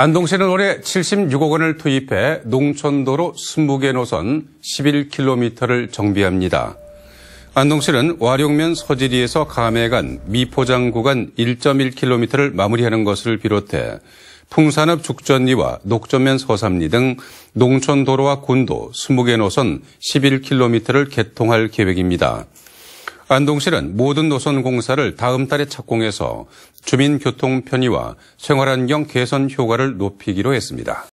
안동시는 올해 76억 원을 투입해 농촌도로 20개 노선 11km를 정비합니다. 안동시는 와룡면 서지리에서 감해간 미포장 구간 1.1km를 마무리하는 것을 비롯해 풍산읍 죽전리와 녹전면 서삼리 등 농촌도로와 군도 20개 노선 11km를 개통할 계획입니다. 안동시는 모든 노선 공사를 다음 달에 착공해서 주민 교통 편의와 생활환경 개선 효과를 높이기로 했습니다.